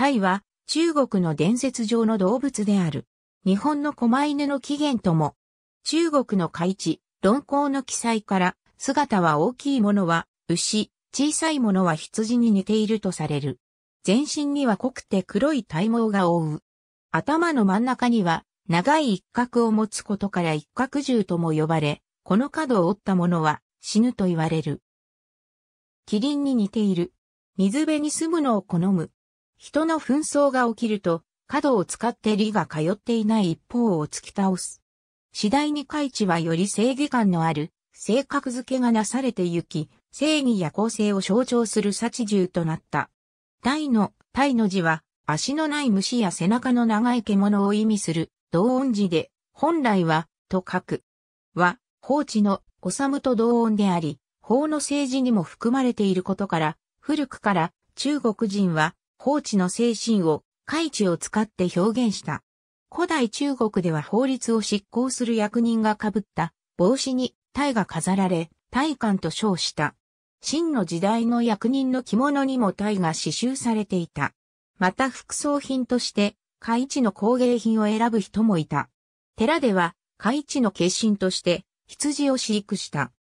タイは中国の伝説上の動物である。日本の狛犬の起源とも、中国の開地、論考の記載から、姿は大きいものは牛、小さいものは羊に似ているとされる。全身には濃くて黒い体毛が覆う。頭の真ん中には長い一角を持つことから一角獣とも呼ばれ、この角を折ったものは死ぬと言われる。キリンに似ている。水辺に住むのを好む。人の紛争が起きると、角を使って利が通っていない一方を突き倒す。次第に開地はより正義感のある、性格付けがなされてゆき、正義や公正を象徴する殺獣となった。大の、大の字は、足のない虫や背中の長い獣を意味する、同音字で、本来は、と書く。は、法治の、治と同音であり、法の政治にも含まれていることから、古くから、中国人は、法治の精神を、海地を使って表現した。古代中国では法律を執行する役人が被った帽子に体が飾られ、体官と称した。真の時代の役人の着物にも体が刺繍されていた。また副葬品として、海地の工芸品を選ぶ人もいた。寺では、海地の決心として羊を飼育した。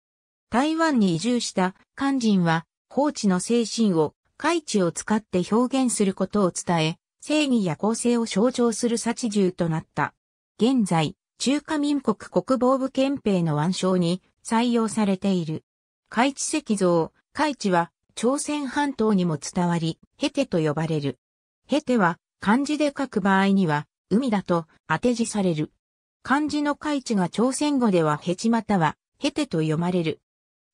台湾に移住した漢人は、法治の精神を海地を使って表現することを伝え、正義や公正を象徴する殺獣となった。現在、中華民国国防部憲兵の腕章に採用されている。海地石像、海地は朝鮮半島にも伝わり、ヘテと呼ばれる。ヘテは漢字で書く場合には、海だと当て字される。漢字の海地が朝鮮語ではヘチまたはヘテと読まれる。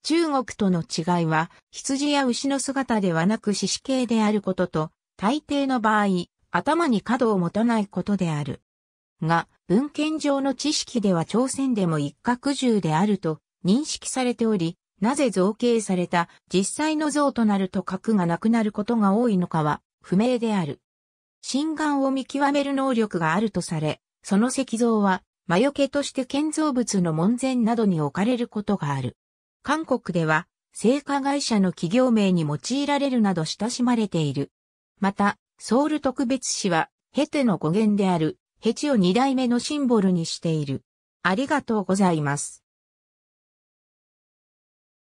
中国との違いは、羊や牛の姿ではなく獅死系であることと、大抵の場合、頭に角を持たないことである。が、文献上の知識では朝鮮でも一角獣であると認識されており、なぜ造形された実際の像となると核がなくなることが多いのかは不明である。心眼を見極める能力があるとされ、その石像は魔除けとして建造物の門前などに置かれることがある。韓国では、製菓会社の企業名に用いられるなど親しまれている。また、ソウル特別市は、ヘテの語源である、ヘチを二代目のシンボルにしている。ありがとうございます。